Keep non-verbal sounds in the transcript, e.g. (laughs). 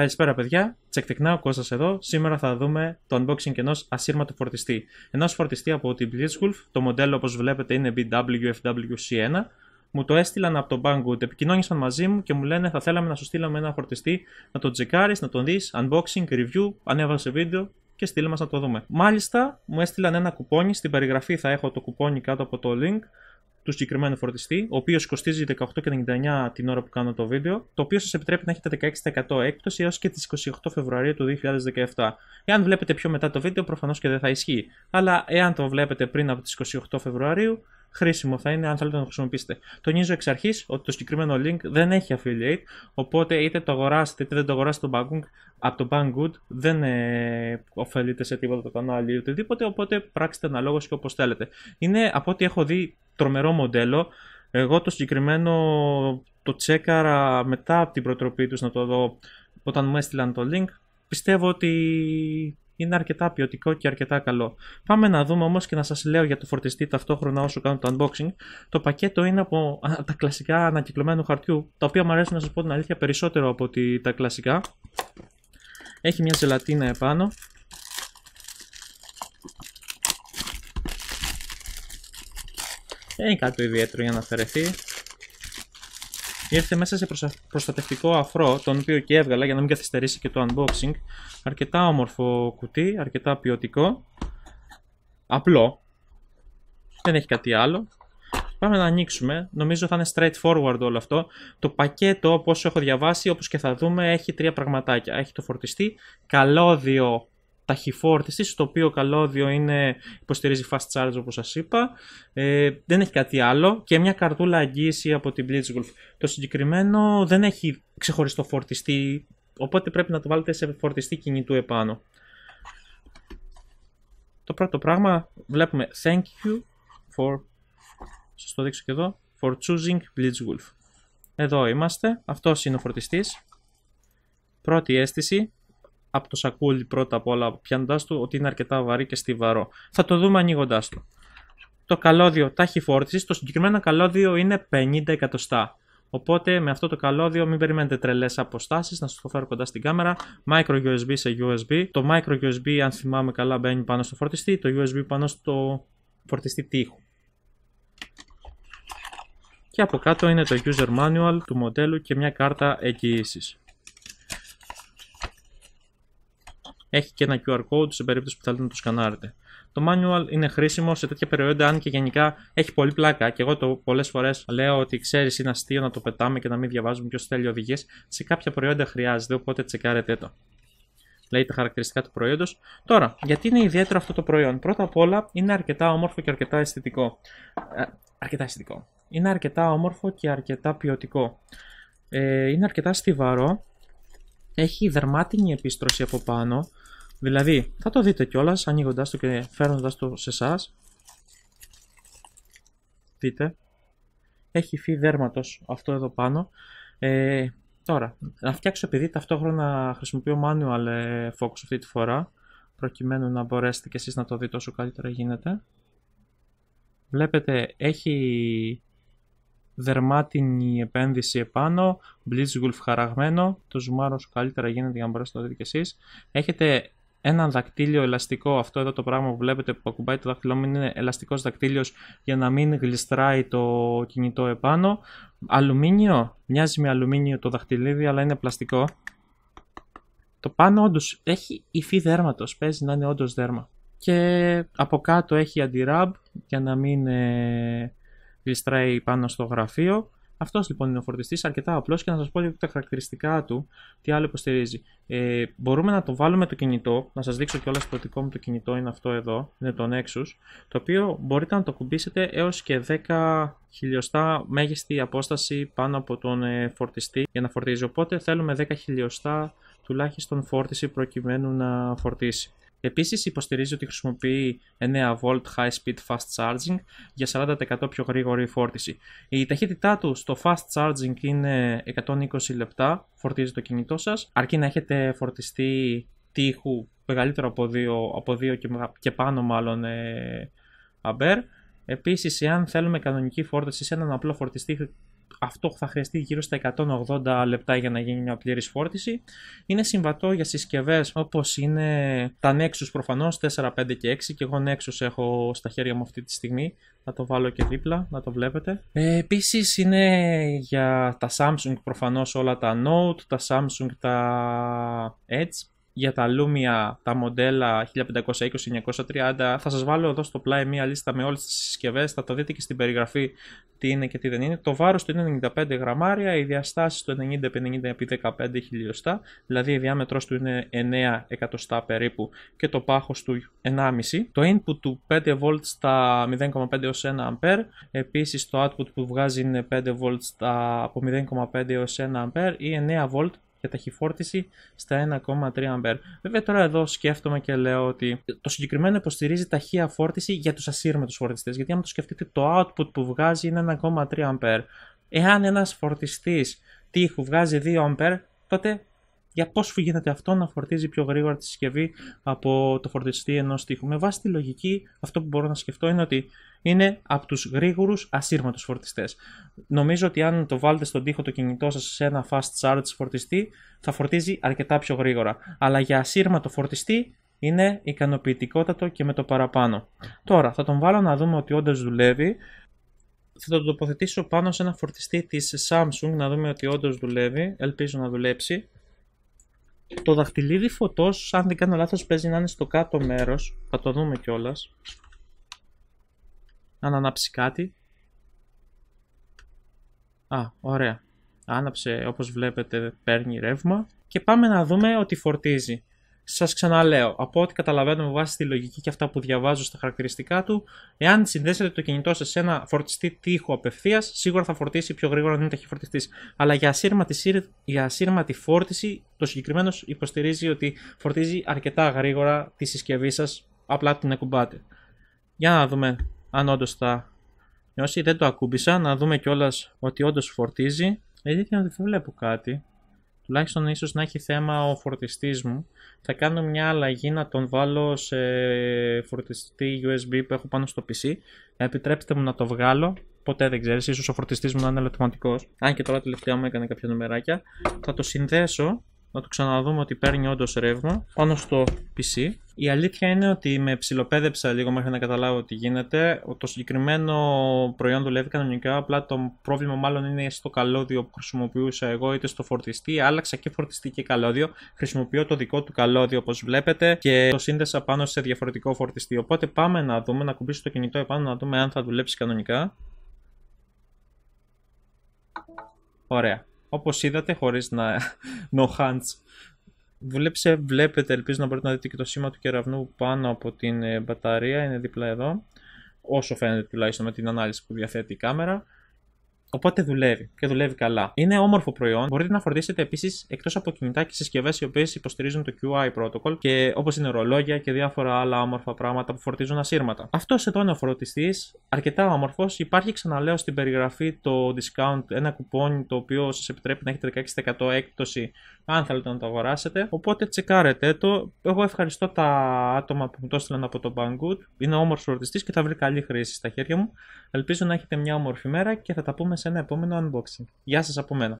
Καλησπέρα, παιδιά. Τσεκτικνά, ο Κώστας εδώ. Σήμερα θα δούμε το unboxing ενός ασύρματου φορτιστή. Ενός φορτιστή από την Blitzwolf. Το μοντέλο, όπως βλέπετε, είναι BWFWC1. Μου το έστειλαν από τον Banggood. Επικοινώνησαν μαζί μου και μου λένε θα θέλαμε να σου στείλαμε ένα φορτιστή να το τσεκάρει, να τον δεις. Unboxing, review, ανέβασε βίντεο και στείλε να το δούμε. Μάλιστα, μου έστειλαν ένα κουπόνι. Στην περιγραφή θα έχω το κουπόνι κάτω από το link του συγκεκριμένου φορτιστή, ο οποίος κοστίζει 18,99 την ώρα που κάνω το βίντεο, το οποίο σας επιτρέπει να έχετε 16% έκπτωση έως και τις 28 Φεβρουαρίου του 2017. Εάν βλέπετε πιο μετά το βίντεο, προφανώς και δεν θα ισχύει. Αλλά εάν το βλέπετε πριν από τις 28 Φεβρουαρίου, χρήσιμο θα είναι αν θέλετε να το χρησιμοποιήσετε. Τονίζω εξ αρχής ότι το συγκεκριμένο link δεν έχει affiliate, οπότε είτε το αγοράσετε είτε δεν το αγοράσετε το από το Banggood δεν ε, σε τίποτα το κανάλι ή οτιδήποτε, οπότε πράξτε αναλόγως και όπως θέλετε. Είναι από ό,τι έχω δει τρομερό μοντέλο. Εγώ το συγκεκριμένο το τσέκαρα μετά από την προτροπή τους να το δω όταν μου έστειλαν το link. Πιστεύω ότι είναι αρκετά ποιοτικό και αρκετά καλό. Πάμε να δούμε όμως και να σας λέω για το φορτιστή ταυτόχρονα όσο κάνω το unboxing. Το πακέτο είναι από τα κλασικά ανακυκλωμένου χαρτιού, τα οποία μου αρέσουν να σας πω την αλήθεια περισσότερο από τα κλασικά. Έχει μια ζελατίνα επάνω, Δεν είναι κάτι ιδιαίτερο για να αφαιρεθεί. Ήρθε μέσα σε προστατευτικό αφρό, τον οποίο και έβγαλα για να μην καθυστερήσει και το unboxing. Αρκετά όμορφο κουτί, αρκετά ποιοτικό. Απλό. Δεν έχει κάτι άλλο. Πάμε να ανοίξουμε. Νομίζω θα είναι straightforward όλο αυτό. Το πακέτο, όπως έχω διαβάσει, όπως και θα δούμε, έχει τρία πραγματάκια. Έχει το φορτιστή, καλώδιο ταχυφόρτιστη, στο οποίο καλώδιο είναι, υποστηρίζει fast charge όπως σας είπα. Ε, δεν έχει κάτι άλλο και μια καρτούλα αγγίση από την Blitzwolf. Το συγκεκριμένο δεν έχει ξεχωριστό φορτιστή, οπότε πρέπει να το βάλετε σε φορτιστή κινητού επάνω. Το πρώτο πράγμα βλέπουμε thank you for, σας το δείξω και εδώ, for choosing Blitzwolf. Εδώ είμαστε, αυτός είναι ο φορτιστής. Πρώτη αίσθηση, από το σακούλι πρώτα απ' όλα πιάντα του ότι είναι αρκετά βαρύ και στιβαρό. Θα το δούμε ανοίγοντάς του. Το καλώδιο τάχη φόρτιση, το συγκεκριμένο καλώδιο είναι 50 εκατοστά. Οπότε με αυτό το καλώδιο μην περιμένετε τρελές αποστάσεις. Να σας το φέρω κοντά στην κάμερα. Micro USB σε USB. Το micro USB, αν θυμάμαι καλά, μπαίνει πάνω στο φορτιστή. Το USB πάνω στο φορτιστή τείχου. Και από κάτω είναι το user manual του μοντέλου και μια κάρτα εγγυήσης. έχει και ένα QR code σε περίπτωση που θέλετε να το σκανάρετε. Το manual είναι χρήσιμο σε τέτοια προϊόντα, αν και γενικά έχει πολύ πλάκα. Και εγώ το πολλές φορές λέω ότι ξέρεις, είναι αστείο να το πετάμε και να μην διαβάζουμε ποιος θέλει οδηγίες. Σε κάποια προϊόντα χρειάζεται, οπότε τσεκάρετε το. Λέει τα χαρακτηριστικά του προϊόντος. Τώρα, γιατί είναι ιδιαίτερο αυτό το προϊόν. Πρώτα απ' όλα είναι αρκετά όμορφο και αρκετά αισθητικό. Ε, αρκετά αισθητικό. Είναι αρκετά όμορφο και αρκετά ποιοτικό. Ε, είναι αρκετά στιβαρό. Έχει δερμάτινη επίστρωση από πάνω Δηλαδή, θα το δείτε κιόλας ανοίγοντα το και φέρνοντα το σε εσάς. Δείτε. Έχει φύ δέρματος αυτό εδώ πάνω. Ε, τώρα, να φτιάξω επειδή ταυτόχρονα χρησιμοποιώ manual ε, focus αυτή τη φορά προκειμένου να μπορέσετε κι εσείς να το δείτε όσο καλύτερα γίνεται. Βλέπετε έχει δερμάτινη επένδυση επάνω, Blitzwolf χαραγμένο, το ζουμάρω όσο καλύτερα γίνεται για να μπορέσετε να το δείτε κι εσείς. Έχετε ένα δακτύλιο ελαστικό. Αυτό εδώ το πράγμα που βλέπετε που ακουμπάει το δάκτυλό μου είναι ελαστικός δακτύλιος για να μην γλιστράει το κινητό επάνω. Αλουμίνιο, μοιάζει με αλουμίνιο το δαχτυλίδι αλλά είναι πλαστικό. Το πάνω όντως έχει υφή δέρματος, παίζει να είναι όντως δέρμα. Και από κάτω έχει αντιραμπ για να μην ε, γλιστράει πάνω στο γραφείο. Αυτός λοιπόν είναι ο φορτιστής, αρκετά απλός και να σας πω λίγο τα χαρακτηριστικά του, τι άλλο υποστηρίζει. Ε, μπορούμε να το βάλουμε το κινητό, να σας δείξω κιόλας το δικό μου το κινητό είναι αυτό εδώ, είναι το Nexus, το οποίο μπορείτε να το κουμπίσετε έως και 10 χιλιοστά μέγιστη απόσταση πάνω από τον ε, φορτιστή για να φορτίζει. Οπότε θέλουμε 10 χιλιοστά τουλάχιστον φόρτιση προκειμένου να φορτίσει. Επίσης υποστηρίζει ότι χρησιμοποιεί 9V High Speed Fast Charging για 40% πιο γρήγορη φόρτιση. Η ταχύτητά του στο Fast Charging είναι 120 λεπτά, φορτίζει το κινητό σας, αρκεί να έχετε φορτιστεί τείχου μεγαλύτερο από 2, και, πάνω μάλλον αμπέρ. Ε, Επίσης, εάν θέλουμε κανονική φόρτιση σε έναν απλό φορτιστή αυτό θα χρειαστεί γύρω στα 180 λεπτά για να γίνει μια πλήρης φόρτιση. Είναι συμβατό για συσκευές όπως είναι τα Nexus προφανώς 4, 5 και 6 και εγώ Nexus έχω στα χέρια μου αυτή τη στιγμή. Να το βάλω και δίπλα, να το βλέπετε. Ε, επίσης είναι για τα Samsung προφανώς όλα τα Note, τα Samsung τα Edge για τα Lumia, τα μοντέλα 1520-930. Θα σας βάλω εδώ στο πλάι μία λίστα με όλες τις συσκευές, θα το δείτε και στην περιγραφή τι είναι και τι δεν είναι. Το βάρος του είναι 95 γραμμάρια, οι διαστάσεις του 90 50 επί χιλιοστά, δηλαδή η διάμετρος του είναι 9 εκατοστά περίπου και το πάχος του 1,5. Το input του 5V στα 0,5 1 1A, επίσης το output που βγάζει είναι 5V στα από 0,5 1 1A ή 9V για ταχυφόρτιση στα 1,3 αμπέρ. Βέβαια τώρα εδώ σκέφτομαι και λέω ότι το συγκεκριμένο υποστηρίζει ταχεία φόρτιση για τους ασύρματους φορτιστές, γιατί αν το σκεφτείτε το output που βγάζει είναι 1,3 αμπέρ. Εάν ένας φορτιστής τείχου βγάζει 2 αμπέρ, τότε για πώς γίνεται αυτό να φορτίζει πιο γρήγορα τη συσκευή από το φορτιστή ενός τείχου. Με βάση τη λογική, αυτό που μπορώ να σκεφτώ είναι ότι είναι από τους γρήγορους ασύρματους φορτιστές. Νομίζω ότι αν το βάλετε στον τοίχο το κινητό σας σε ένα fast charge φορτιστή, θα φορτίζει αρκετά πιο γρήγορα. Αλλά για ασύρματο φορτιστή είναι ικανοποιητικότατο και με το παραπάνω. Τώρα θα τον βάλω να δούμε ότι όντως δουλεύει. Θα το τοποθετήσω πάνω σε ένα φορτιστή της Samsung να δούμε ότι όντως δουλεύει. Ελπίζω να δουλέψει. Το δαχτυλίδι φωτός, αν δεν κάνω λάθος, παίζει να είναι στο κάτω μέρος. Θα το δούμε κιόλας. Αν ανάψει κάτι. Α, ωραία. Άναψε, όπως βλέπετε, παίρνει ρεύμα. Και πάμε να δούμε ότι φορτίζει. Σας ξαναλέω, από ό,τι καταλαβαίνω με βάση τη λογική και αυτά που διαβάζω στα χαρακτηριστικά του, εάν συνδέσετε το κινητό σας σε ένα φορτιστή τείχο απευθείας, σίγουρα θα φορτίσει πιο γρήγορα αν είναι ταχυφορτιστής. Αλλά για ασύρματη, για ασύρματη φόρτιση, το συγκεκριμένος υποστηρίζει ότι φορτίζει αρκετά γρήγορα τη συσκευή σας, απλά την ακουμπάτε. Για να δούμε αν όντως θα νιώσει. Δεν το ακούμπησα, να δούμε κιόλας ότι όντως φορτίζει. Η δεν βλέπω κάτι τουλάχιστον ίσως να έχει θέμα ο φορτιστής μου, θα κάνω μια αλλαγή να τον βάλω σε φορτιστή USB που έχω πάνω στο PC. Επιτρέψτε μου να το βγάλω, ποτέ δεν ξέρεις, ίσως ο φορτιστής μου να είναι ελαττωματικός, αν και τώρα τελευταία μου έκανε κάποια νομεράκια. Θα το συνδέσω να το ξαναδούμε ότι παίρνει όντως ρεύμα πάνω στο PC. Η αλήθεια είναι ότι με ψηλοπαίδεψα λίγο μέχρι να καταλάβω τι γίνεται. Το συγκεκριμένο προϊόν δουλεύει κανονικά, απλά το πρόβλημα μάλλον είναι στο καλώδιο που χρησιμοποιούσα εγώ, είτε στο φορτιστή. Άλλαξα και φορτιστή και καλώδιο. Χρησιμοποιώ το δικό του καλώδιο όπως βλέπετε και το σύνδεσα πάνω σε διαφορετικό φορτιστή. Οπότε πάμε να δούμε, να κουμπίσω το κινητό επάνω να δούμε αν θα δουλέψει κανονικά. Ωραία όπως είδατε χωρίς να (laughs) no hands βλέπετε, ελπίζω να μπορείτε να δείτε και το σήμα του κεραυνού πάνω από την ε, μπαταρία, είναι δίπλα εδώ, όσο φαίνεται τουλάχιστον με την ανάλυση που διαθέτει η κάμερα. Οπότε δουλεύει και δουλεύει καλά. Είναι όμορφο προϊόν. Μπορείτε να φορτίσετε επίσης εκτός από κινητά και συσκευές οι οποίες υποστηρίζουν το QI protocol και όπως είναι ρολόγια και διάφορα άλλα όμορφα πράγματα που φορτίζουν ασύρματα. Αυτό εδώ είναι ο φορτιστής, αρκετά όμορφος. Υπάρχει ξαναλέω στην περιγραφή το discount, ένα κουπόνι το οποίο σας επιτρέπει να έχετε 16% έκπτωση αν θέλετε να το αγοράσετε. Οπότε τσεκάρετε το. Εγώ ευχαριστώ τα άτομα που μου το έστειλαν από το Banggood. Είναι όμορφος φορτιστής και θα βρει καλή χρήση στα χέρια μου. Ελπίζω να έχετε μια όμορφη μέρα και θα τα πούμε σε ένα επόμενο unboxing. Γεια σας από μένα.